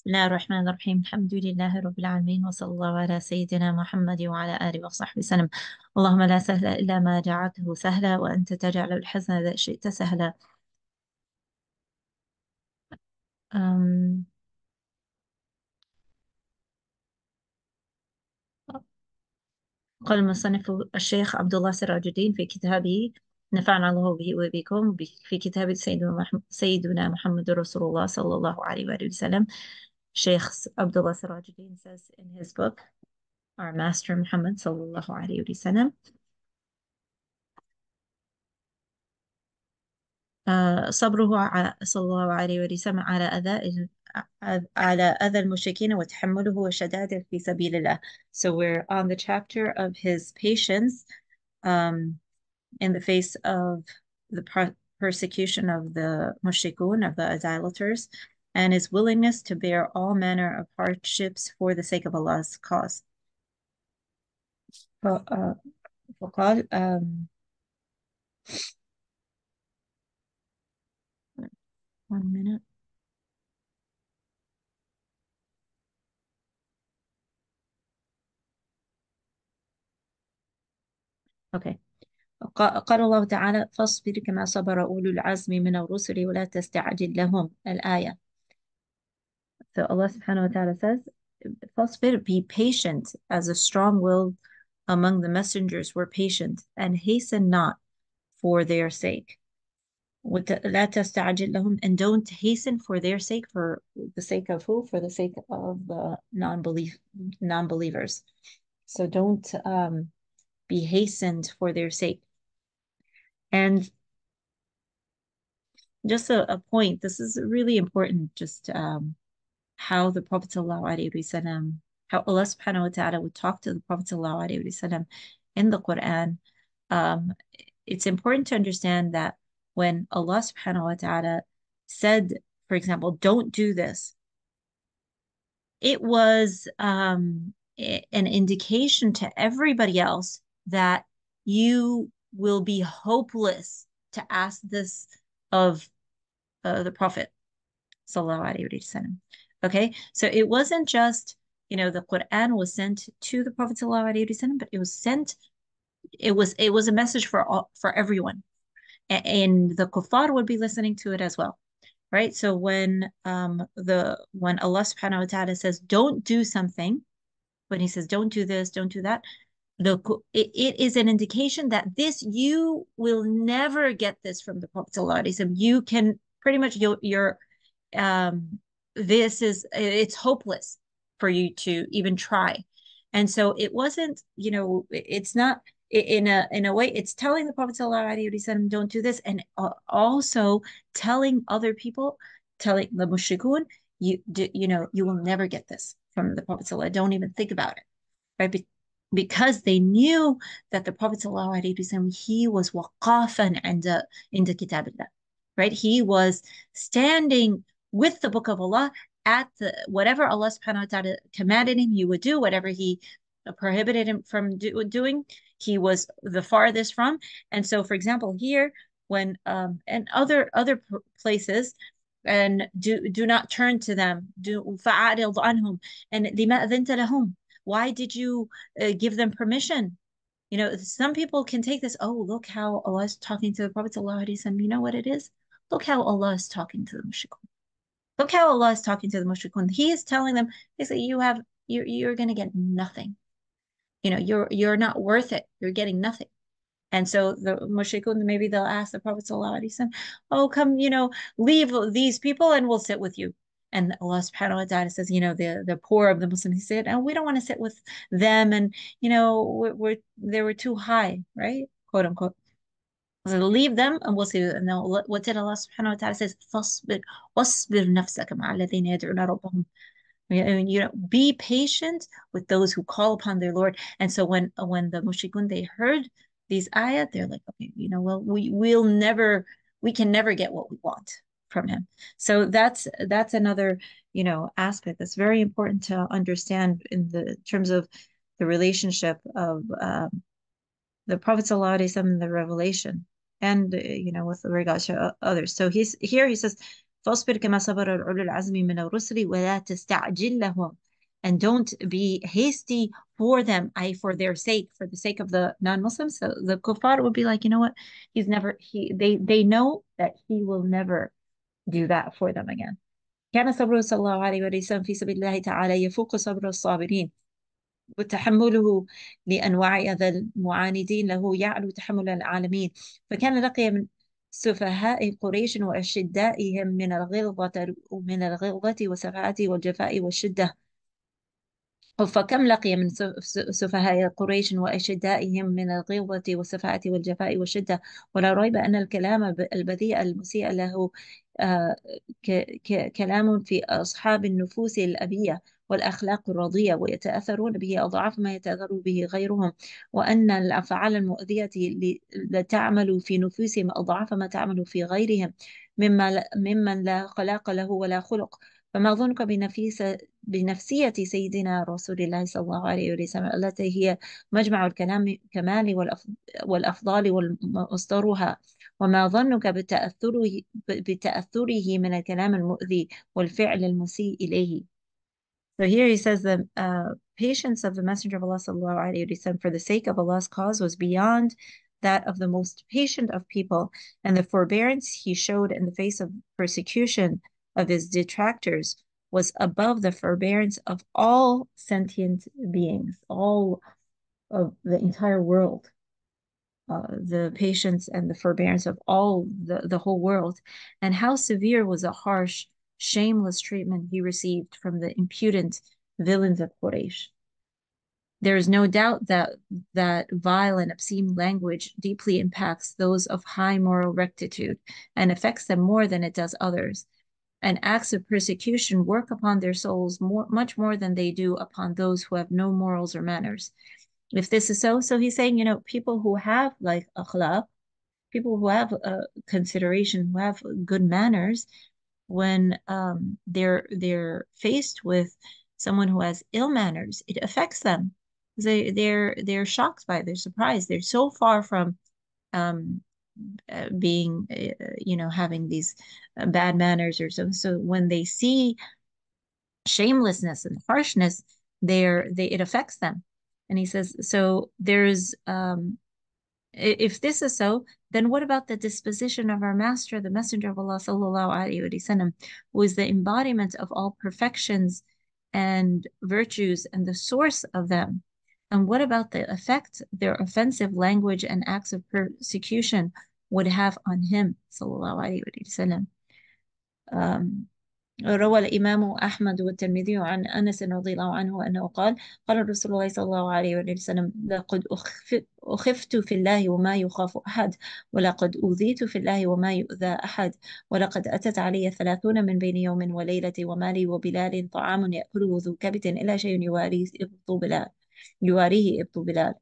بسم الله الرحمن الرحيم الحمد لله رب العالمين وصلى الله على سيدنا محمد وعلى آله وصحبه وسلم اللهم لا سهل إلا ما جعلته سهلا وأنت تجعل الحزن إذا شئت سهلا قال المصنف الشيخ عبد الله سراج الدين في كتابه نفعنا الله به وبكم في كتاب سيدنا محمد, رسول الله صلى الله عليه وسلم Sheikh Abdullah Sirajuddin says in his book, our master Muhammad sallallahu alayhi wasallam. صبره صلى الله عليه وسلم على أذى على أذى المشركين وتحمله وشداده في سبيل الله. So we're on the chapter of his patience um, in the face of the persecution of the mushrikun, of the idolaters and his willingness to bear all manner of hardships for the sake of Allah's cause. Uh, um, one minute Okay. قال الله تعالى فاصبر كما صبر أولو العزم من الرسل ولا تستعجل لهم الآية so Allah subhanahu wa ta'ala says, Fasbir, be patient as a strong will among the messengers were patient and hasten not for their sake. And don't hasten for their sake, for the sake of who? For the sake of the non-belief, non-believers. So don't um, be hastened for their sake. And just a, a point, this is really important, just um, how the Prophet ﷺ, how Allah subhanahu wa ta'ala would talk to the Prophet ﷺ in the Quran, um, it's important to understand that when Allah subhanahu wa ta'ala said, for example, don't do this, it was um, an indication to everybody else that you will be hopeless to ask this of uh, the Prophet. Okay, so it wasn't just, you know, the Quran was sent to the Prophet ﷺ, but it was sent, it was it was a message for all for everyone. and the kuffar would be listening to it as well. Right. So when um the when Allah subhanahu wa ta'ala says, don't do something, when he says, don't do this, don't do that, the it, it is an indication that this you will never get this from the Prophet. ﷺ. You can pretty much your your um this is it's hopeless for you to even try and so it wasn't you know it's not in a in a way it's telling the prophet wasallam, don't do this and also telling other people telling the mushrikun you do, you know you will never get this from the prophet wasallam. don't even think about it right because they knew that the prophet wasallam, he was waqafan and in the kitab right he was standing with the book of Allah at the, whatever Allah subhanahu wa ta'ala commanded him, he would do whatever he prohibited him from do, doing, he was the farthest from. And so, for example, here, when um, and other other places, and do do not turn to them. Do anhum and لهم. Why did you uh, give them permission? You know, some people can take this. Oh, look how Allah is talking to the Prophet You know what it is? Look how Allah is talking to the mushrikun. Look how Allah is talking to the mushrikun. He is telling them, basically, you have you're you're gonna get nothing. You know, you're you're not worth it. You're getting nothing. And so the mushrikun, maybe they'll ask the Prophet Sallallahu oh, come, you know, leave these people and we'll sit with you. And Allah subhanahu wa ta'ala says, you know, the, the poor of the Muslims, he said, oh, we don't want to sit with them. And, you know, we're, we're, they were too high, right? Quote unquote. So leave them and we'll see. And what did Allah subhanahu wa ta'ala says, فَاصْبِرْ نَفْسَكَ مَعَ الَّذِينَ يَدْعُونَ رَبَّهُمْ I mean, you know, be patient with those who call upon their Lord. And so when when the mushikun they heard these ayat, they're like, okay, you know, well, we will never, we can never get what we want from him. So that's that's another, you know, aspect that's very important to understand in the terms of the relationship of um, the Prophet Sallallahu Alaihi Wasallam and the revelation and uh, you know with regards to uh, others so he's here he says فاصبر كما صبر أولو العزم من الرسل ولا تستعجل لهم and don't be hasty for them, i for their sake, for the sake of the non-Muslims. So the kuffar would be like, you know what? He's never he they they know that he will never do that for them again. كان صبره صلى الله عليه وسلم في سبيل الله تعالى يفوق صبر الصابرين وتحمله لأنواع هذا المعاندين له يعلو تحمل العالمين فكان لقي من سفهاء قريش وأشدائهم من الغلظة ومن الغلظة والسفاهة والجفاء والشدة فكم لقي من سفهاء قريش وأشدائهم من الغلظة والسفاهة والجفاء والشدة ولا ريب أن الكلام البذيء المسيء له آه، كلام في أصحاب النفوس الأبية والأخلاق الرضية ويتأثرون به أضعاف ما يتأثر به غيرهم وأن الأفعال المؤذية لتعمل في نفوسهم أضعاف ما تعمل في غيرهم مما ممن لا خلاق له ولا خلق فما ظنك بنفيس بنفسية سيدنا رسول الله صلى الله عليه وسلم التي هي مجمع الكلام كمال والأفضال ومصدرها وما ظنك بتأثره, بتأثره من الكلام المؤذي والفعل المسيء إليه So here he says the uh, patience of the Messenger of Allah for the sake of Allah's cause was beyond that of the most patient of people, and the forbearance he showed in the face of persecution of his detractors was above the forbearance of all sentient beings, all of the entire world. Uh, the patience and the forbearance of all the, the whole world, and how severe was a harsh shameless treatment he received from the impudent villains of Quraysh. There is no doubt that that vile and obscene language deeply impacts those of high moral rectitude and affects them more than it does others. And acts of persecution work upon their souls more, much more than they do upon those who have no morals or manners. If this is so, so he's saying, you know, people who have like akhlaq, people who have uh, consideration, who have good manners, when um, they're they're faced with someone who has ill manners, it affects them. They they're they're shocked by, it. they're surprised. They're so far from um, uh, being, uh, you know, having these uh, bad manners or so. So when they see shamelessness and harshness, there they it affects them. And he says, so there's um, if this is so, then what about the disposition of our master, the messenger of Allah sallallahu alaihi wasallam, who is the embodiment of all perfections and virtues and the source of them? And what about the effect their offensive language and acts of persecution would have on him, sallallahu alaihi wasallam? Um, روى الإمام أحمد والترمذي عن أنس رضي الله عنه أنه قال قال رسول الله صلى الله عليه وسلم لقد أخفت في الله وما يخاف أحد ولقد أوذيت في الله وما يؤذى أحد ولقد أتت علي ثلاثون من بين يوم وليلة ومالي وبلال طعام يأكله ذو كبت إلا شيء يواريه إبط بلال يواريه إبط بلال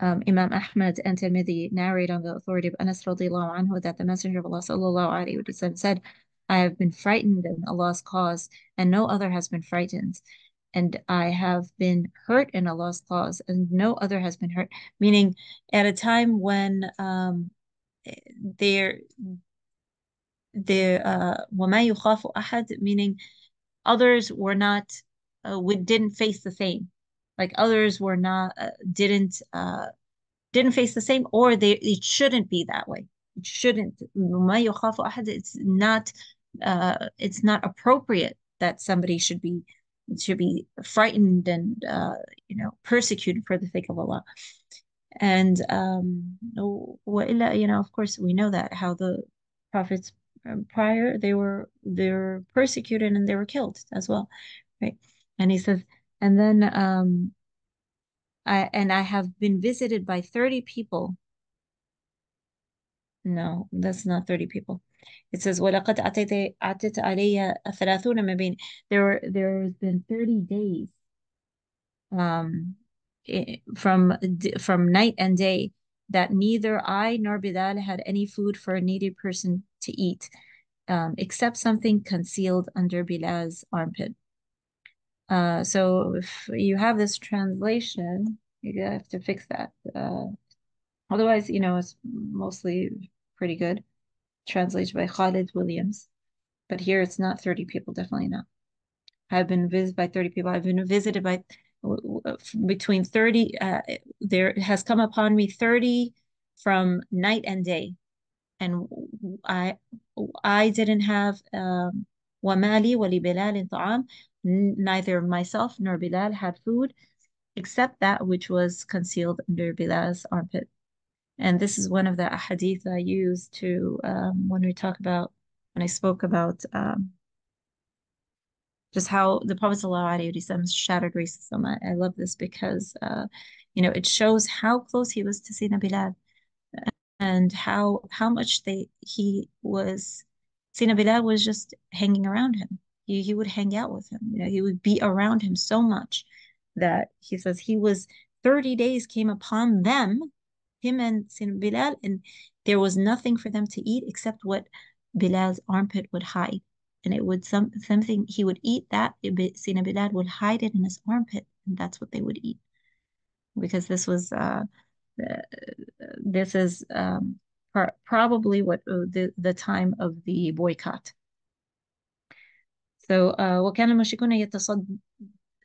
um, Imam Ahmad and Tirmidhi narrate on the authority of Anas radiallahu anhu that the Messenger of Allah sallallahu alayhi wa said, I have been frightened in Allah's cause, and no other has been frightened. And I have been hurt in Allah's cause, and no other has been hurt. Meaning, at a time when um, there, there, uh, وَمَا يُخَافُ أَحَدٍ, meaning others were not, uh, didn't face the same like others were not uh, didn't uh, didn't face the same or they it shouldn't be that way it shouldn't it's not uh, it's not appropriate that somebody should be should be frightened and uh, you know persecuted for the sake of Allah and um you know of course we know that how the prophets um, prior they were they were persecuted and they were killed as well right and he says and then um, I and I have been visited by 30 people. No, that's not 30 people. It says There there has been 30 days um from from night and day that neither I nor Bilal had any food for a needy person to eat, um, except something concealed under Bilal's armpit. Uh, so if you have this translation, you have to fix that. Uh, otherwise, you know, it's mostly pretty good, translated by Khalid Williams. But here it's not 30 people, definitely not. I've been visited by 30 people. I've been visited by uh, between 30, uh, there has come upon me 30 from night and day. And I I didn't have um, wali لي in طعام Neither myself nor Bilal had food except that which was concealed under Bilal's armpit. And this is one of the hadith I use to um, when we talk about, when I spoke about um, just how the Prophet ﷺ shattered racism. I, I love this because, uh, you know, it shows how close he was to Sina Bilal and how how much they he was Sina Bilal was just hanging around him he, he would hang out with him. You know, he would be around him so much that he says he was 30 days came upon them, him and Sin Bilal, and there was nothing for them to eat except what Bilal's armpit would hide. And it would some something he would eat that Sin Bilal would hide it in his armpit, and that's what they would eat, because this was uh, this is um, probably what uh, the the time of the boycott So, uh, وكان المشركون يتصد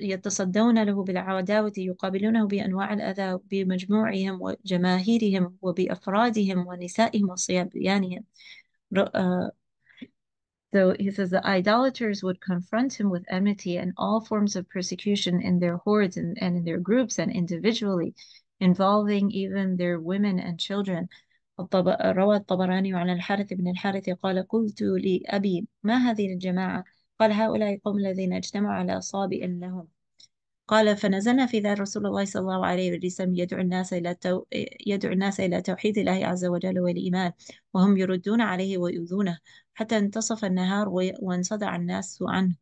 يتصدون له بالعداوة يقابلونه بأنواع الأذى بمجموعهم وجماهيرهم وبأفرادهم ونسائهم وصبيانهم uh, So he says the idolaters would confront him with enmity and all forms of persecution in their hordes and, and in their groups and individually, involving even their women and children. روى الطبراني عن الحارث بن الحارث قال قلت لأبي ما هذه الجماعة قال هؤلاء القوم الذين اجتمعوا على صابئ لهم قال فنزلنا في ذلك رسول الله صلى الله عليه وسلم يدعو الناس إلى التو... يدعو الناس إلى توحيد الله عز وجل والإيمان وهم يردون عليه ويؤذونه حتى انتصف النهار و... وانصدع الناس عنه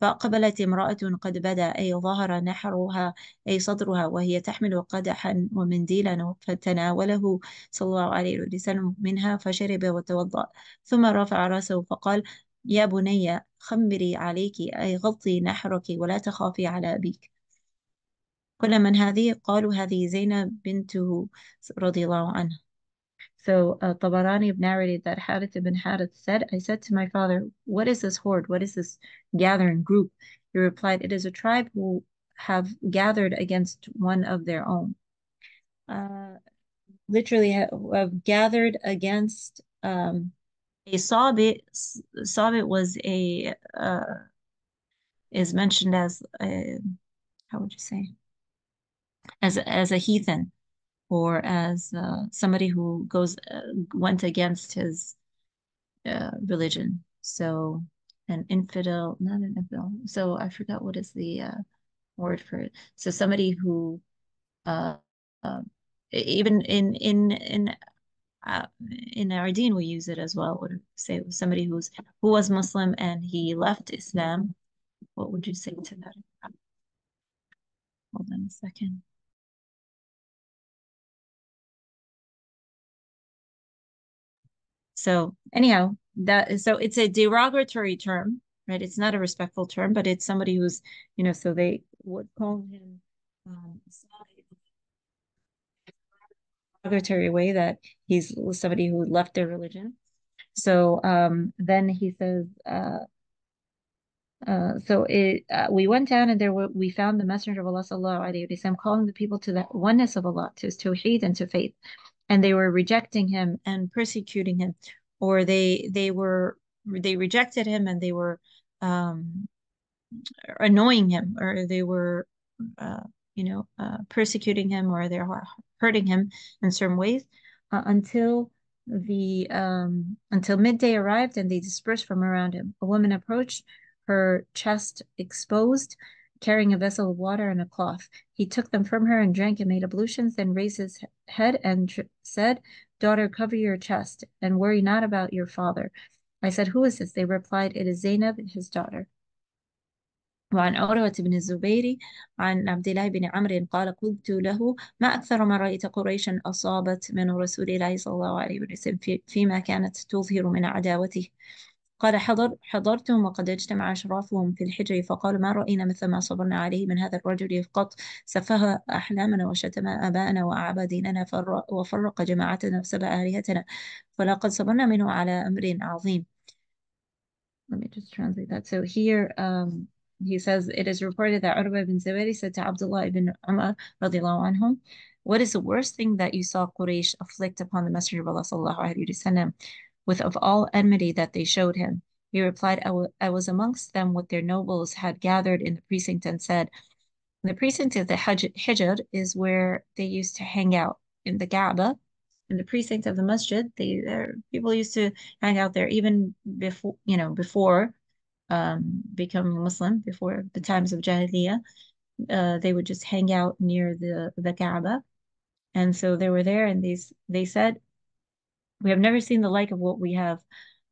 فأقبلت امرأة قد بدا أي ظهر نحرها أي صدرها وهي تحمل قدحا ومنديلا فتناوله صلى الله عليه وسلم منها فشرب وتوضأ ثم رفع رأسه فقال يا بني خمري عليك أي غطي نحرك ولا تخافي على أبيك قل من هذه قالوا هذه زينب بنته رضي الله عنه. So uh, Tabarani narrated that Harith ibn Harith said, I said to my father, what is this horde? What is this gathering group? He replied, it is a tribe who have gathered against one of their own. Uh, literally have, have gathered against um, a sabit sabit was a uh, is mentioned as a, how would you say as as a heathen or as uh, somebody who goes uh, went against his uh, religion so an infidel not an infidel so i forgot what is the uh, word for it so somebody who uh, uh, even in in in uh, in our deen we use it as well. Would say somebody who's who was Muslim and he left Islam, what would you say to that? Hold on a second. So anyhow, that so it's a derogatory term, right? It's not a respectful term, but it's somebody who's you know. So they would call him um, derogatory way that he's somebody who left their religion. So um, then he says, uh, uh, so it, uh, we went down and there were, we found the messenger of Allah sallallahu alayhi wa calling the people to the oneness of Allah, to his tawheed and to faith. And they were rejecting him and persecuting him, or they they were they rejected him and they were um, annoying him, or they were uh, you know, uh, persecuting him or they're hurting him in certain ways uh, until the um, until midday arrived and they dispersed from around him. A woman approached, her chest exposed, carrying a vessel of water and a cloth. He took them from her and drank and made ablutions, then raised his head and said, Daughter, cover your chest and worry not about your father. I said, Who is this? They replied, It is Zainab, his daughter. وعن عروة بن الزبير عن عبد الله بن عمرو قال قلت له ما أكثر ما رأيت قريشا أصابت من رسول الله صلى الله عليه وسلم في فيما كانت تظهر من عداوته قال حضر حضرتهم وقد اجتمع أشرافهم في الحجر فقالوا ما رأينا مثل ما صبرنا عليه من هذا الرجل قط سفه أحلامنا وشتم آباءنا وأعبى ديننا وفرق جماعتنا وسبى آلهتنا فلقد صبرنا منه على أمر عظيم Let me just translate that. So here, um, he says, it is reported that Urwa ibn Zubayr said to Abdullah ibn Umar, radiallahu anhum, what is the worst thing that you saw Quraysh afflict upon the Messenger of Allah sallallahu alayhi wasallam with of all enmity that they showed him? He replied, I, was amongst them with their nobles had gathered in the precinct and said, the precinct of the Hijr is where they used to hang out in the Kaaba. In the precinct of the Masjid, they people used to hang out there even before, you know, before um, becoming Muslim before the times of Jahiliyyah, uh, they would just hang out near the the Kaaba, and so they were there, and these they said, "We have never seen the like of what we have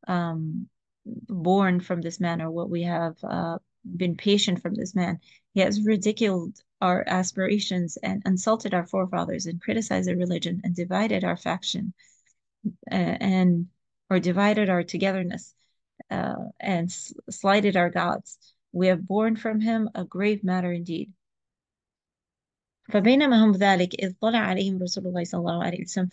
um, born from this man, or what we have uh, been patient from this man. He has ridiculed our aspirations and insulted our forefathers, and criticized their religion, and divided our faction, uh, and or divided our togetherness." uh, and slighted our gods. We have borne from him a grave matter indeed. فبينما هم ذلك إذ طلع عليهم رسول الله صلى الله عليه وسلم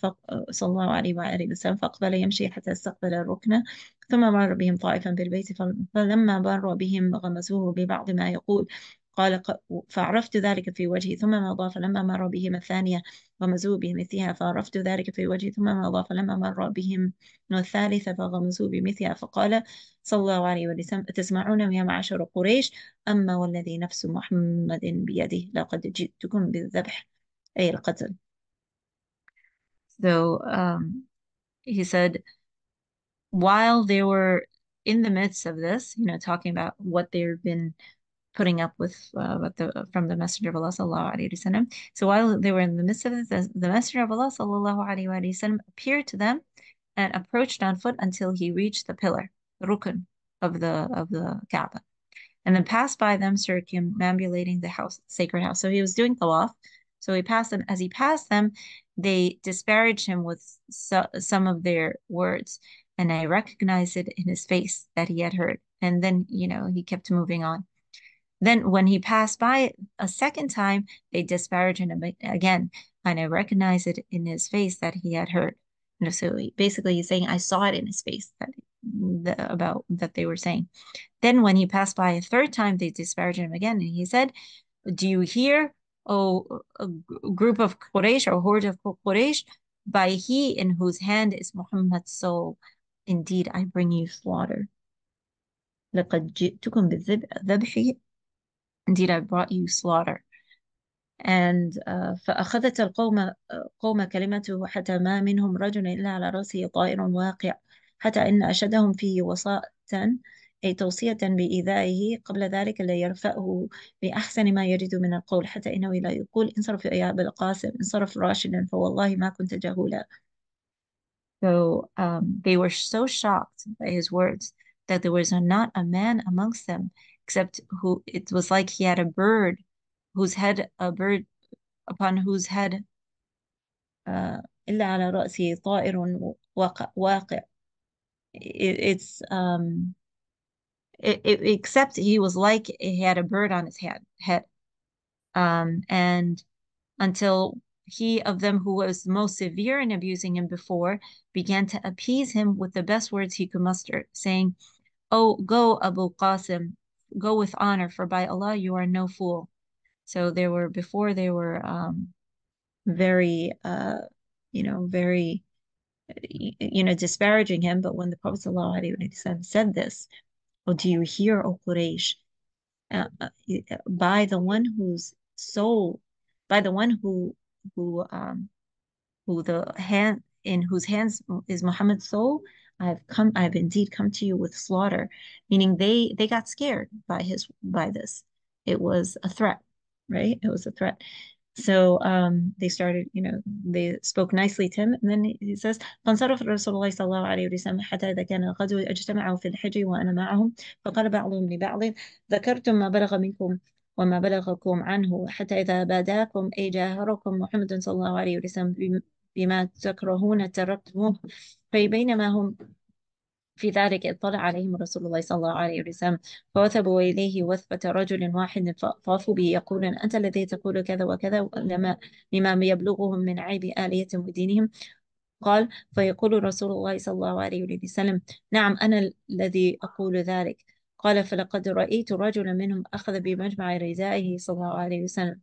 صلى الله عليه وآله وسلم فأقبل يمشي حتى استقبل الركن ثم مر بهم طائفا بالبيت فلما مر بهم غمسوه ببعض ما يقول قال فعرفت ذلك في وجهي ثم ما ضاف لما مر بهم الثانية غمزوا بمثلها فعرفت ذلك في وجهي ثم ما ضاف لما مر بهم الثالثة فغمزوا بمثلها فقال صلى الله عليه وسلم تسمعون يا معشر قريش أما والذي نفس محمد بيده لقد جئتكم بالذبح أي القتل So um, he said, while they were in the midst of this, you know, talking about what they've been putting up with uh, the, from the Messenger of Allah So while they were in the midst of this, the Messenger of Allah appeared to them and approached on foot until he reached the pillar, the rukun of the of the Kaaba, and then passed by them, circumambulating the house, sacred house. So he was doing tawaf. So he passed them. As he passed them, they disparaged him with so, some of their words, and I recognized it in his face that he had heard. And then, you know, he kept moving on. Then when he passed by a second time, they disparaged him again. And I recognized it in his face that he had heard. And so he, basically he's saying, I saw it in his face that the, about that they were saying. Then when he passed by a third time, they disparaged him again. And he said, do you hear, O a group of Quraysh or horde of Quraysh, by he in whose hand is Muhammad's soul. Indeed, I bring you slaughter. لقد جئتكم بالذبح Indeed, I brought you slaughter. And uh, فأخذت القوم قوم كلمته حتى ما منهم رجل إلا على رأسه طائر واقع حتى إن أشدهم فيه وصاة أي توصية بإيذائه قبل ذلك لا ليرفأه بأحسن ما يجد من القول حتى إنه لا يقول انصرف يا أبا القاسم انصرف راشدا فوالله ما كنت جهولا So um, they were so shocked by his words that there was not a man amongst them except who it was like he had a bird whose head a bird upon whose head uh, إلا على رأسه طائر it's um it, it, except he was like he had a bird on his head head um and until he of them who was most severe in abusing him before began to appease him with the best words he could muster, saying, oh, go, Abu Qasim, go with honor, for by Allah you are no fool. So they were before they were um, very, uh, you know, very, you know, disparaging him. But when the Prophet ﷺ said this, "Oh, do you hear, O Quraysh? Uh, uh, uh, by the one whose soul, by the one who who um, who the hand in whose hands is Muhammad's soul." I've come, I've indeed come to you with slaughter, meaning they they got scared by his by this. It was a threat, right? It was a threat. So um, they started, you know, they spoke nicely to him. And then he says, فانصرف رسول الله صلى الله عليه وسلم حتى إذا كان الغدو اجتمعوا في الحج وأنا معهم فقال بعضهم لبعض ذكرتم ما بلغ منكم وما بلغكم عنه حتى إذا باداكم أي جاهركم محمد صلى الله عليه وسلم بما تكرهون تركتموه في بينما هم في ذلك اطلع عليهم رسول الله صلى الله عليه وسلم فوثبوا إليه وثبة رجل واحد فطافوا به يقول أنت الذي تقول كذا وكذا لما لما يبلغهم من عيب آلية ودينهم قال فيقول رسول الله صلى الله عليه وسلم نعم أنا الذي أقول ذلك قال فلقد رأيت رجلا منهم أخذ بمجمع ردائه صلى الله عليه وسلم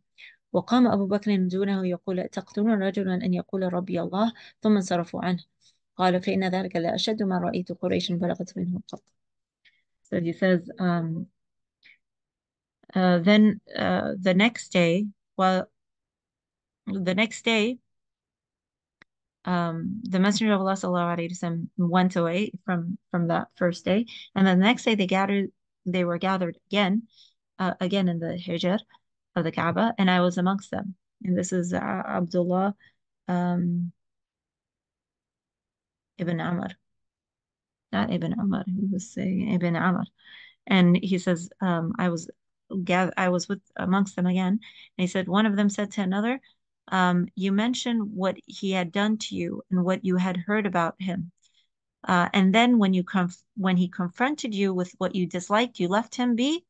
وقام أبو بكر دونه يقول تقتلون رجلا أن يقول ربي الله ثم انصرفوا عنه قال فإن ذلك ما رأيت قريش بلغت منه قط So he says, um, uh, then uh, the next day, well, the next day, um, the Messenger of Allah went away from from that first day, and the next day they gathered. They were gathered again, uh, again in the Hijr of the Kaaba, and I was amongst them. And this is uh, Abdullah um, Ibn Amr. Not Ibn Amr, he was saying Ibn Amr. And he says, um, I was I was with amongst them again, and he said, one of them said to another, um, you mentioned what he had done to you and what you had heard about him. Uh, and then when you conf- when he confronted you with what you disliked, you left him be,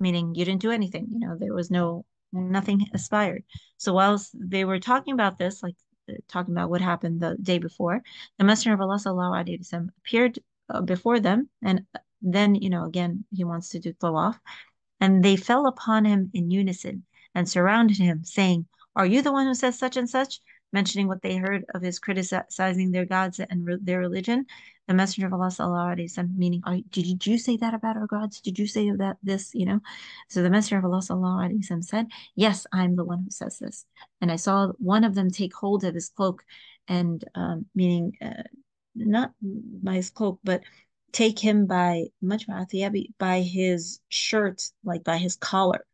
meaning you didn't do anything. You know, there was no nothing aspired. So whilst they were talking about this, like talking about what happened the day before, the Messenger of Allah sallallahu appeared uh, before them, and uh, then you know again he wants to do tawaf, and they fell upon him in unison and surrounded him, saying, "Are you the one who says such and such?" mentioning what they heard of his criticizing their gods and re- their religion, the messenger of Allah sallallahu alaihi wasallam, meaning, oh, did you say that about our gods? Did you say that this? You know, so the messenger of Allah sallallahu alaihi wasallam said, "Yes, I'm the one who says this." And I saw one of them take hold of his cloak, and um, meaning uh, not by his cloak, but take him by much by his shirt, like by his collar,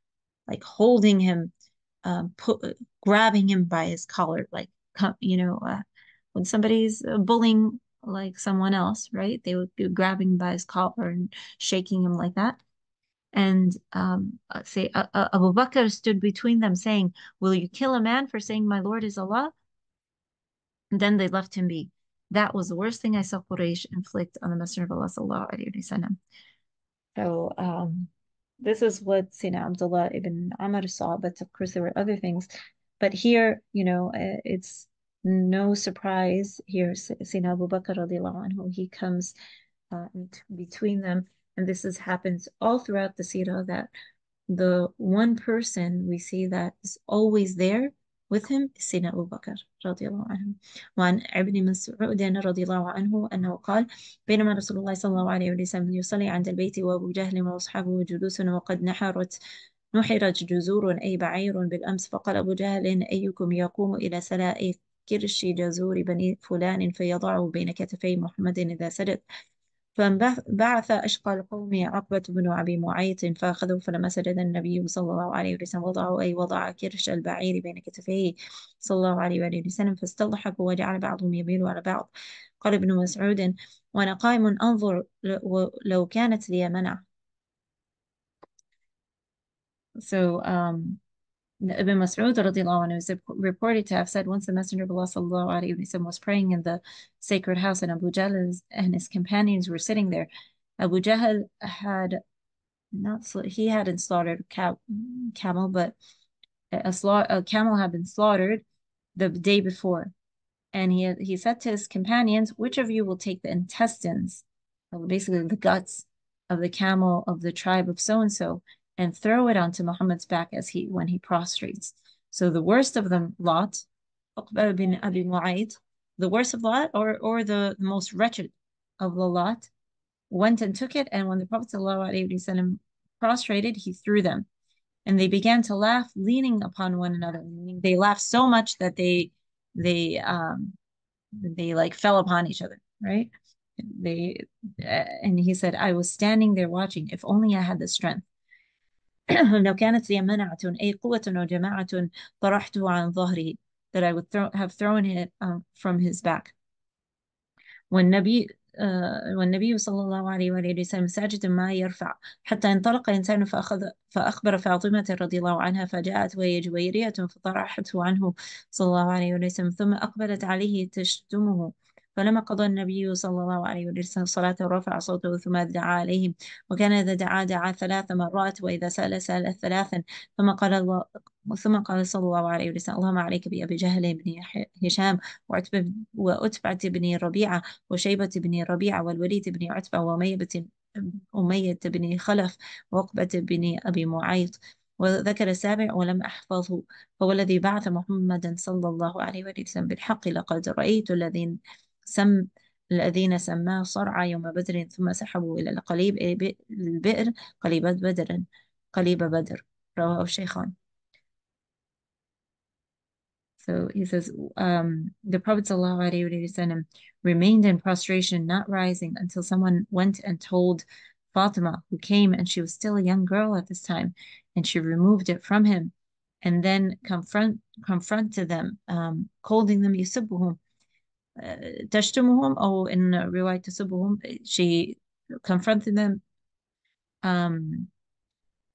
like holding him um, uh, grabbing him by his collar, like you know, uh, when somebody's uh, bullying like someone else, right? They would be grabbing by his collar and shaking him like that. And um, uh, say Abu Bakr stood between them, saying, "Will you kill a man for saying my Lord is Allah?" And then they left him be. That was the worst thing I saw Quraysh inflict on the Messenger of Allah So um, this is what Sayyidina Abdullah ibn Amr saw, but of course there were other things. But here, you know, uh, it's no surprise here, Sayyidina Abu Bakr radiallahu anhu, he comes uh, between them. And this has happens all throughout the Sira that the one person we see that is always there With him is Sayyidina Abu Bakr رضي الله عنه وعن ابن مسعود رضي الله عنه أنه قال بينما رسول الله صلى الله عليه وسلم يصلي عند البيت وأبو جهل وأصحابه جلوس وقد نحرت نحرت جزور أي بعير بالأمس فقال أبو جهل أيكم يقوم إلى سلاء كرش جزور بني فلان فيضعه بين كتفي محمد إذا سجد فانبعث أشقى القوم عقبة بن أبي معيط فأخذوا فلما سجد النبي صلى الله عليه وسلم وضعه أي وضع كرش البعير بين كتفيه صلى الله عليه وسلم فاستضحكوا وجعل بعضهم يميل على بعض قال ابن مسعود وأنا قائم أنظر لو كانت لي منع So, um, Ibn Mas'ud anhu is reported to have said, once the Messenger of Allah sallallahu alayhi wa was praying in the sacred house and Abu Jahl and his companions were sitting there. Abu Jahl had not, he hadn't slaughtered a camel, but a, sla- a camel had been slaughtered the day before. And he, he said to his companions, which of you will take the intestines, basically the guts of the camel of the tribe of so-and-so and throw it onto Muhammad's back as he when he prostrates. So the worst of them, Lot, bin Abi the worst of Lot or, or the, most wretched of the Lot, went and took it. And when the Prophet ﷺ prostrated, he threw them. And they began to laugh, leaning upon one another. they laughed so much that they they um they like fell upon each other, right? They uh, and he said, I was standing there watching. If only I had the strength. لو كانت لي منعة أي قوة أو جماعة طرحته عن ظهري that I would throw, have thrown it um, from his back والنبي uh, والنبي صلى الله عليه وآله وسلم ساجد ما يرفع حتى انطلق إنسان فأخذ فأخبر فاطمة رضي الله عنها فجاءت وهي جويرية فطرحته عنه صلى الله عليه وآله وسلم ثم أقبلت عليه تشتمه فلما قضى النبي صلى الله عليه وسلم الصلاة رفع صوته ثم دعا عليهم وكان إذا دعا دعا ثلاث مرات وإذا سأل سأل ثلاثا ثم قال الله ثم قال صلى الله عليه وسلم اللهم عليك بأبي جهل بن هشام وعتبة وأتبعة بن ربيعة وشيبة بن ربيعة والوليد بن عتبة وميبة أمية بن خلف وعقبة بن أبي معيط وذكر السابع ولم أحفظه فوالذي الذي بعث محمدا صلى الله عليه وسلم بالحق لقد رأيت الذين سم الذين سماه صرعى يوم بدر ثم سحبوا إلى القليب البئر قليبة بدر بدر رواه الشيخان So he says, um, the Prophet ﷺ remained in prostration, not rising, until someone went and told Fatima, who came, and she was still a young girl at this time, and she removed it from him, and then confront confronted them, um, calling them Yusubuhum, تشتمهم أو إن رواية تسبهم she confronted them um,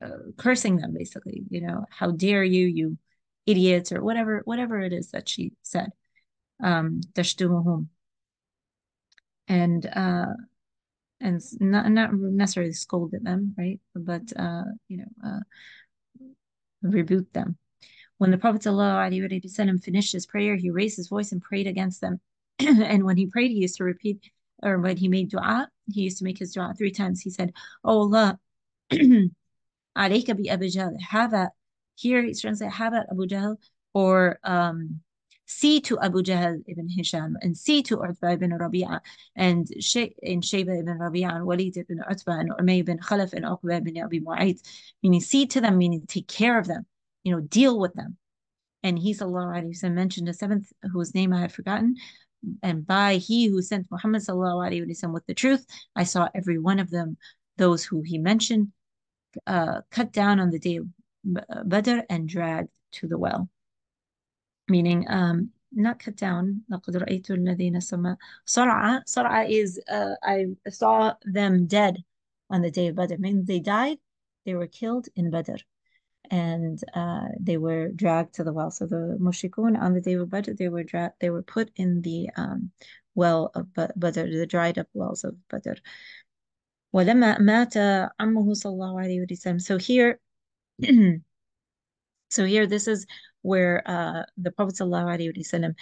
uh, cursing them basically you know how dare you you idiots or whatever whatever it is that she said um, تشتمهم and uh, and not not necessarily scolded them right but uh, you know uh, rebuked them when the Prophet ﷺ finished his prayer, he raised his voice and prayed against them. and when he prayed, he used to repeat, or when he made dua, he used to make his dua three times. He said, Oh Allah, alayka bi Abu Jahl, Here he's translated hava Abu Jahl, or um, see to Abu Jahl ibn Hisham, and see to Utbah ibn Rabi'a, and, in Sheba ibn Rabi'a, and Walid ibn Utbah, and Umay ibn Khalaf, and Uqba ibn Abi Mu'ayt. Meaning, see to them, meaning take care of them, you know, deal with them. And he's Allah, alayhi he's mentioned a seventh whose name I had forgotten, and by he who sent Muhammad وسلم, with the truth, I saw every one of them, those who he mentioned, uh, cut down on the day of Badr and dragged to the well. Meaning, um, not cut down. صرعة. is, uh, I saw them dead on the day of Badr. Meaning, they died, they were killed in Badr and uh, they were dragged to the well. So the mushrikun on the day of Badr, they were dra- they were put in the um, well of Badr, the dried up wells of Badr. ولما مات عمه صلى الله عليه So here, so here, this is where uh, the Prophet وسلم,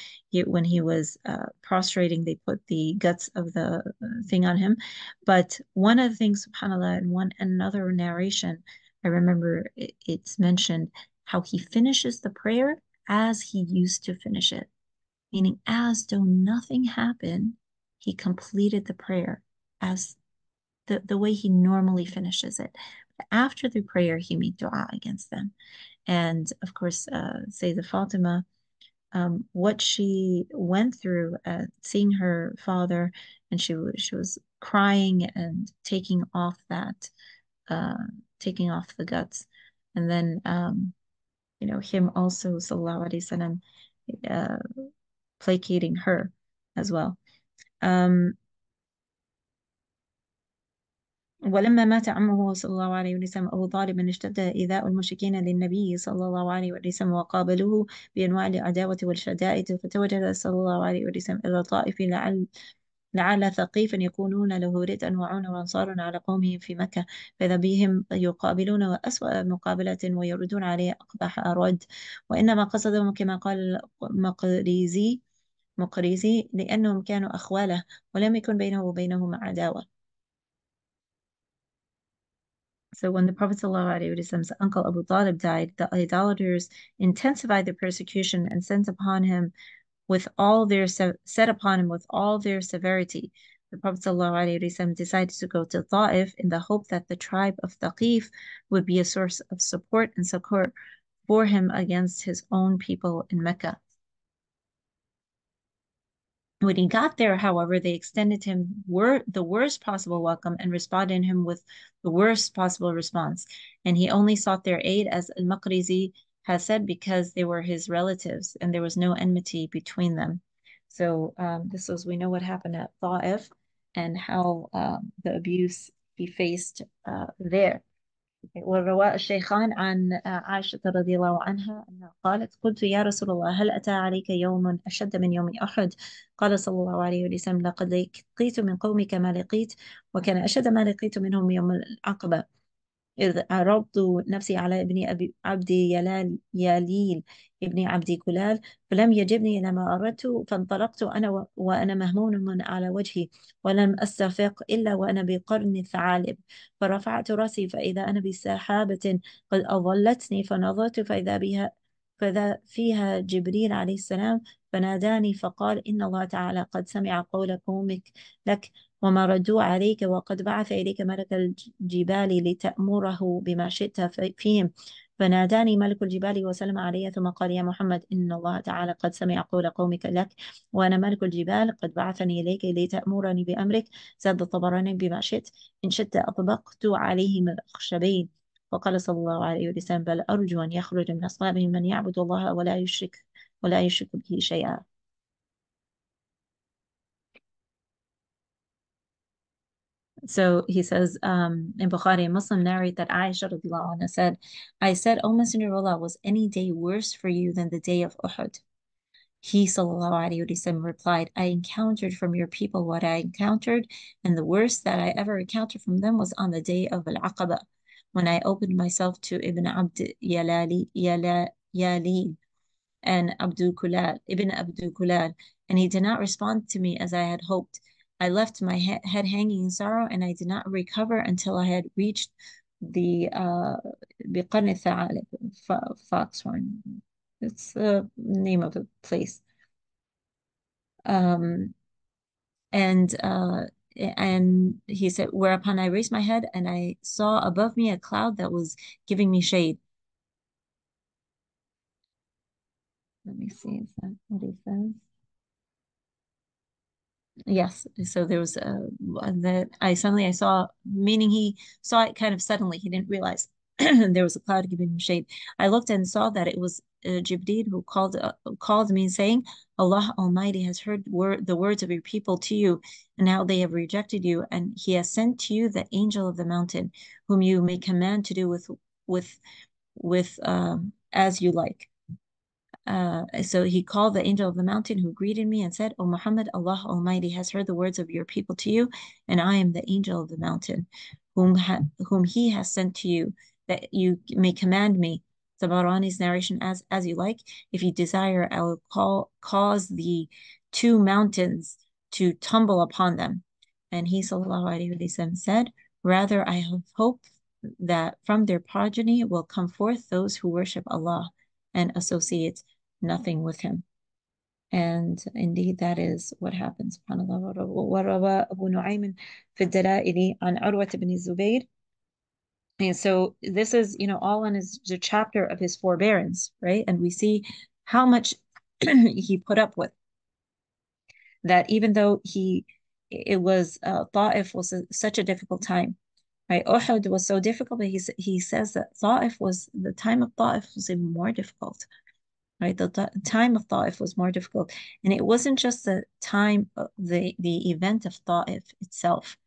when he was uh, prostrating, they put the guts of the uh, thing on him. But one of the things, subhanAllah, in one another narration, I remember it's mentioned how he finishes the prayer as he used to finish it, meaning as though nothing happened, he completed the prayer as the, the way he normally finishes it. after the prayer, he made dua against them. And of course, uh, say the Fatima, um, what she went through, uh, seeing her father, and she she was crying and taking off that uh, taking off the guts. And then, um, you know, him also, sallallahu alayhi wasallam, uh, placating her as well. Um, ولما مات عمه صلى الله عليه وسلم أبو طالب اشتد إيذاء المشركين للنبي صلى الله عليه وسلم وقابلوه بأنواع العداوة والشدائد فتوجه صلى الله عليه وسلم إلى طائف لعل لعل ثقيفا يكونون له ردءا وعون وانصار على قومهم في مكة فإذا بهم يقابلون واسوا مقابلة ويردون عليه أقبح ارد وإنما قصدهم كما قال مقريزي مقريزي لأنهم كانوا أخواله ولم يكن بينه وبينهم عداوة So when the Prophet Sallallahu uncle Abu Talib died, the idolaters intensified the persecution and sent upon him with all their set upon him with all their severity. The Prophet ﷺ decided to go to Ta'if in the hope that the tribe of Thaqif would be a source of support and succor for him against his own people in Mecca. When he got there, however, they extended him wor the worst possible welcome and responded him with the worst possible response. And he only sought their aid as Al-Maqrizi has said because they were his relatives and there was no enmity between them. So um, this was, we know what happened at Ta'if and how uh, the abuse he faced uh, there. والرواء الشيخان عن عائشة رضي الله عنها أنها قالت قلت يا رسول الله هل أتى عليك يوم أشد من يوم أحد قال صلى الله عليه وسلم لقد لقيت من قومك ما لقيت وكان أشد ما لقيت منهم يوم العقبة إذ عرضت نفسي على ابن أبي عبدي يلال ياليل ابن عبدي كلال فلم يجبني لما أردت فانطلقت أنا و... وأنا مهمون من على وجهي ولم أستفق إلا وأنا بقرن الثعالب فرفعت رأسي فإذا أنا بسحابة قد أظلتني فنظرت فإذا بها فذا فيها جبريل عليه السلام فناداني فقال إن الله تعالى قد سمع قول قومك لك وما ردوا عليك وقد بعث إليك ملك الجبال لتأمره بما شئت فيهم فناداني ملك الجبال وسلم علي ثم قال يا محمد إن الله تعالى قد سمع قول قومك لك وأنا ملك الجبال قد بعثني إليك لتأمرني بأمرك زاد طبراني بما شئت إن شئت أطبقت عليهم الأخشبين وقال صلى الله عليه وسلم بل أرجو أن يخرج من من يعبد الله ولا يشرك ولا يشرك به شيئا So he says um, in Bukhari Muslim narrate that Aisha anha said, I said, O Messenger of Allah, was any day worse for you than the day of Uhud? He وسلم, replied, I encountered from your people what I encountered, and the worst that I ever encountered from them was on the day of Al Aqaba, when I opened myself to Ibn Abd Yalali, Yala, Yalil and Abdul Kulal, Ibn Abdul Kulal, and he did not respond to me as I had hoped. I left my he head hanging in sorrow, and I did not recover until I had reached the uh, Foxhorn. It's the name of a place. Um, and uh, and he said, whereupon I raised my head and I saw above me a cloud that was giving me shade. Let me see, is that what he says? Yes, so there was a uh, that I suddenly I saw, meaning he saw it kind of suddenly. He didn't realize there was a cloud giving him shade. I looked and saw that it was uh, Jibdeed who called uh, called me, saying, "Allah Almighty has heard wor- the words of your people to you, and now they have rejected you, and He has sent to you the angel of the mountain, whom you may command to do with with with um, as you like." Uh, so he called the angel of the mountain who greeted me and said, O Muhammad, Allah Almighty has heard the words of your people to you, and I am the angel of the mountain whom, ha- whom he has sent to you that you may command me. Sabarani's narration as as you like. If you desire, I will call cause the two mountains to tumble upon them. And he وسلم, said, Rather I hope that from their progeny will come forth those who worship Allah and associate nothing with him. And indeed, that is what happens. SubhanAllah. And so this is, you know, all in his the chapter of his forbearance, right? And we see how much he put up with. That even though he, it was uh, Ta'if was a, such a difficult time, right? Uhud was so difficult, but he he says that Ta'if was the time of Ta'if was even more difficult, right? The th time of Ta'if was more difficult, and it wasn't just the time, the the event of Ta'if itself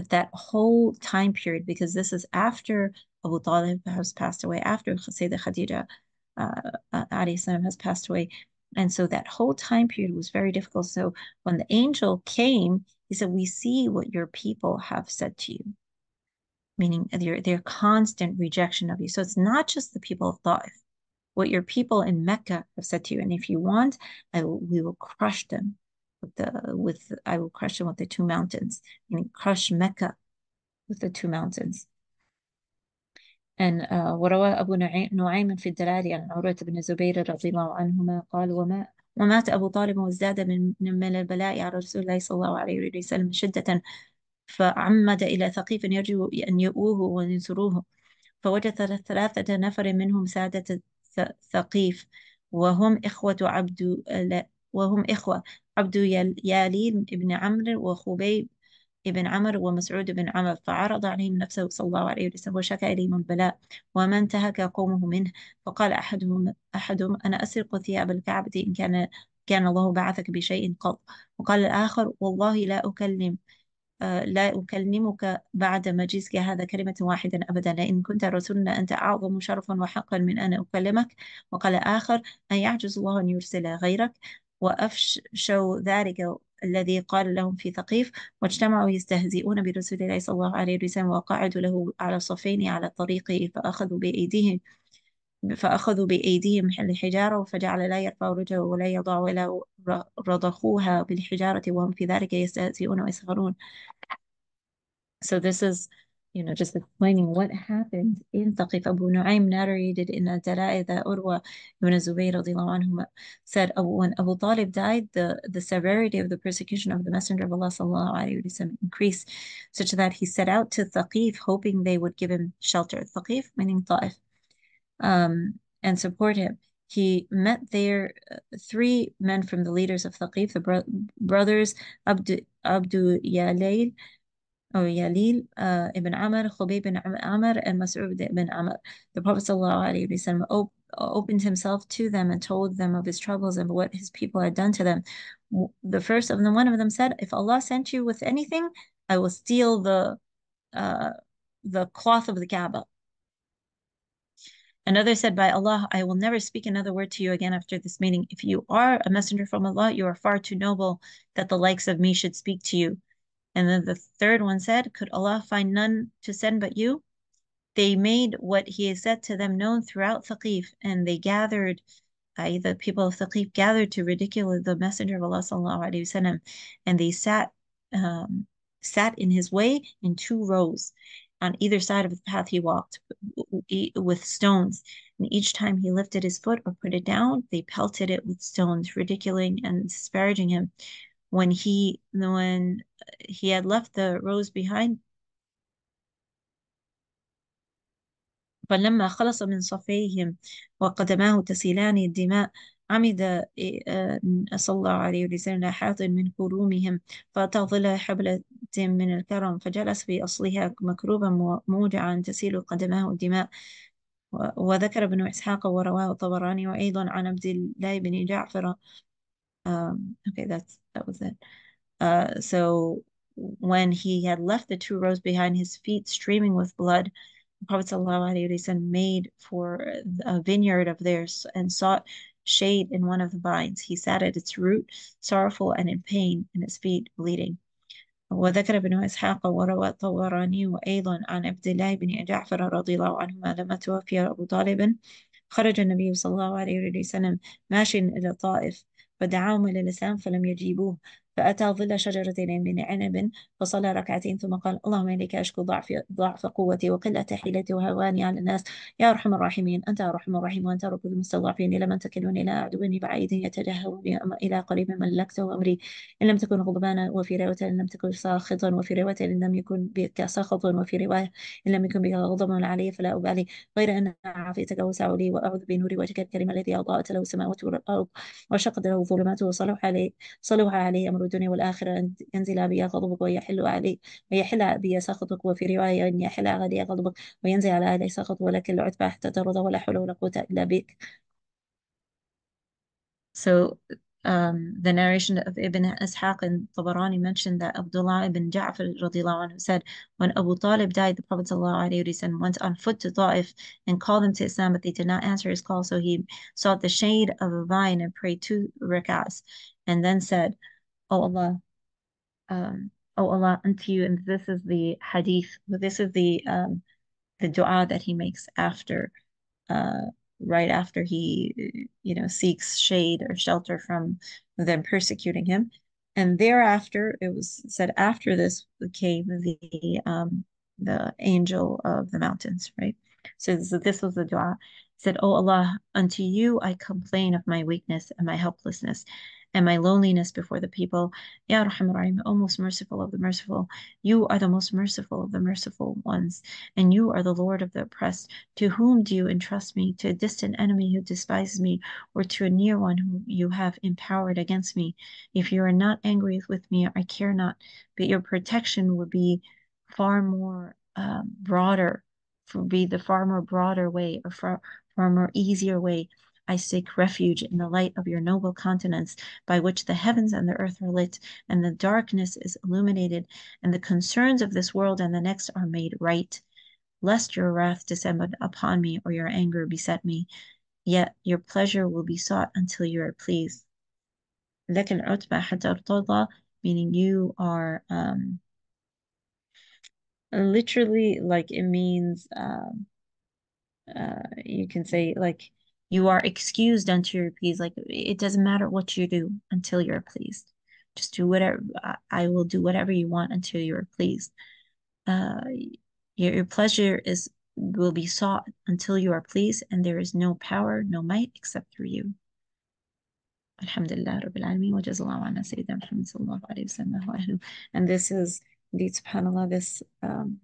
that that whole time period, because this is after Abu Talib has passed away, after Sayyida Khadija uh, uh, has passed away. And so that whole time period was very difficult. So when the angel came, he said, We see what your people have said to you, meaning their, their constant rejection of you. So it's not just the people of Ta'if, what your people in Mecca have said to you. And if you want, I will, we will crush them the with I will crush him with the two mountains and crush Mecca with the two mountains. And uh, وروى أبو نعيم في الدلال عن عروة بن زبير رضي الله عنهما قال وما ومات أبو طالب وازداد من من البلاء على رسول الله صلى الله عليه وسلم شدة فعمد إلى ثقيف يرجو أن يؤوه وينصروه فوجد ثلاثة نفر منهم سادة ثقيف وهم إخوة عبد وهم إخوة عبد يالين بن عمرو وخبيب بن عمرو ومسعود بن عمرو فعرض عليهم نفسه صلى الله عليه وسلم وشكى إليهم البلاء وما انتهك قومه منه فقال أحدهم أحدهم أنا أسرق ثياب الكعبة إن كان كان الله بعثك بشيء قط وقال الآخر والله لا أكلم آه، لا أكلمك بعد مجيئك هذا كلمة واحدا أبدا لأن كنت رسولنا أنت أعظم شرفا وحقا من أن أكلمك وقال آخر أن يعجز الله أن يرسل غيرك وأفشوا ذلك الذي قال لهم في ثقيف واجتمعوا يستهزئون برسول الله صلى الله عليه وسلم وقعدوا له على صفين على الطريق فأخذوا بأيديهم فأخذوا بأيديهم الحجارة فجعل لا يرفع رجله ولا يضع ولا رضخوها بالحجارة وهم في ذلك يستهزئون ويسخرون So this is you know, just explaining what happened in Thaqif. Abu Nu'aym narrated in Al-Dala'i that Urwa ibn Zubayr anhum, said when Abu Talib died, the, the severity of the persecution of the Messenger of Allah وسلم, increased such that he set out to Thaqif hoping they would give him shelter. Thaqif meaning Ta'if um, and support him. He met there uh, three men from the leaders of Thaqif, the bro- brothers Abdu, Abdu Yalayl, O Yalil uh, ibn Amr, Khubay ibn Amr, and Mas'ud ibn Amr. The Prophet ﷺ op- opened himself to them and told them of his troubles and what his people had done to them. The first of them, one of them said, If Allah sent you with anything, I will steal the uh, the cloth of the Kaaba. Another said, By Allah, I will never speak another word to you again after this meeting. If you are a messenger from Allah, you are far too noble that the likes of me should speak to you. And then the third one said, Could Allah find none to send but you? They made what he had said to them known throughout Thaqif, and they gathered, i.e., the people of Thaqif gathered to ridicule the Messenger of Allah sallallahu wasallam, and they sat um, sat in his way in two rows on either side of the path he walked with stones. And each time he lifted his foot or put it down, they pelted it with stones, ridiculing and disparaging him. when he when he had left the rose behind فلما خلص من صفيهم وقدماه تسيلان الدماء عمد آه، صلى الله عليه وسلم حاط من كرومهم فتظل حبلة من الكرم فجلس في أصلها مكروبا موجعا تسيل قدماه الدماء وذكر ابن إسحاق ورواه الطبراني وأيضا عن عبد الله بن جعفر Um, okay, that's that was it. Uh, so when he had left the two rows behind, his feet streaming with blood, the Prophet made for a vineyard of theirs and sought shade in one of the vines. He sat at its root, sorrowful and in pain, and his feet bleeding. وذكر ابن إسحاق وروى الطوراني وأيضا عن عبد الله بن جعفر رضي الله عنهما لما توفي أبو طالب خرج النبي صلى الله عليه وسلم ماشيا إلى طائف فدعاهم إلى الإسلام فلم يجيبوه فأتى ظل شجرة من عنب فصلى ركعتين ثم قال اللهم إليك أشكو ضعف ضعف قوتي وقلة حيلتي وهواني على الناس يا أرحم الراحمين أنت أرحم الراحمين وأنت رب المستضعفين إلى من تكلون إلى أعدوني بعيد يتجهوني إلى قريب ملكته أمري إن لم تكن غضبانا وفي رواية إن لم تكن ساخطا وفي رواية إن لم يكن بك سخط وفي رواية إن لم يكن بك غضب علي فلا أبالي غير أن عافيتك أوسع لي وأعوذ بنور وجهك الكريم الذي أضاءت له السماوات والأرض وشقت له الظلمات وصلح علي صلح علي الأمر الدنيا والآخرة أن ينزل بي غضبك ويحل علي ويحل بي سخطك وفي رواية أن يحل علي غضبك وينزل على أهلي سخط ولك العتبى حتى ترضى ولا حول ولا قوة إلا بك So um, the narration of Ibn Ishaq and Tabarani mentioned that Abdullah ibn Ja'far radiallahu anhu said, When Abu Talib died, the Prophet ﷺ went on foot to Ta'if and called them to Islam, but they did not answer his call. So he sought the shade of a vine and prayed two rak'ahs and then said, O oh Allah, um, O oh Allah, unto you. And this is the hadith, this is the um, the dua that he makes after, uh, right after he, you know, seeks shade or shelter from them persecuting him. And thereafter, it was said after this came the um, the angel of the mountains, right? So, this was the dua. It said, O oh Allah, unto you I complain of my weakness and my helplessness and my loneliness before the people. Ya Rahman Rahim, O most merciful of the merciful, you are the most merciful of the merciful ones, and you are the Lord of the oppressed. To whom do you entrust me? To a distant enemy who despises me, or to a near one whom you have empowered against me? If you are not angry with me, I care not, but your protection would be far more um, broader, would be the far more broader way, or far, far more easier way I seek refuge in the light of your noble countenance, by which the heavens and the earth are lit, and the darkness is illuminated, and the concerns of this world and the next are made right. Lest your wrath descend upon me, or your anger beset me, yet your pleasure will be sought until you are pleased. meaning you are um, literally like it means um, uh, you can say like you are excused until you're pleased. Like it doesn't matter what you do until you're pleased. Just do whatever I will do whatever you want until you're pleased. Uh, your, your pleasure is will be sought until you are pleased, and there is no power, no might except through you. Alhamdulillah, لله رب العالمين وجزا الله عنا سيدنا محمد صلى and this is indeed subhanallah this um,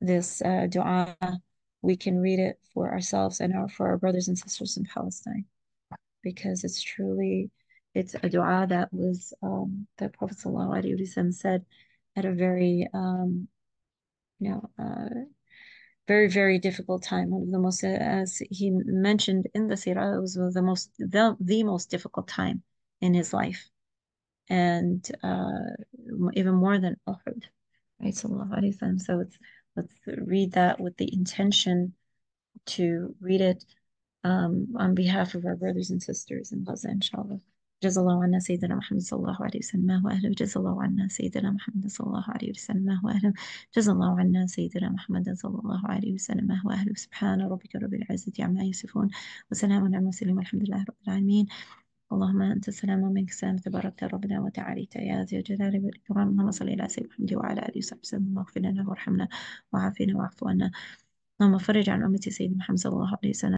this uh, dua we can read it for ourselves and our, for our brothers and sisters in Palestine, because it's truly it's a du'a that was um, that Prophet Wasallam said at a very um, you know uh, very very difficult time. One of the most, as he mentioned in the Sirah, it was the most the, the most difficult time in his life, and uh, even more than Uhud. Right, so it's let's read that with the intention to read it um, on behalf of our brothers and sisters in Gaza, inshallah. جزا الله عنا سيدنا محمد صلى الله عليه وسلم وأهله جزا الله عنا سيدنا محمد صلى الله عليه وسلم وأهله جزا الله عنا سيدنا محمد صلى الله عليه وسلم وأهله سبحان ربك رب العزة عما يصفون وسلام على المرسلين والحمد لله رب العالمين اللهم أنت السلام ومنك السلام تبارك ربنا وتعاليت يا ذي الجلال والإكرام اللهم صل على سيدنا محمد وعلى آله وصحبه وسلم اغفر لنا وارحمنا وعافنا واعف عنا اللهم فرج عن أمة سيدنا محمد صلى الله عليه وسلم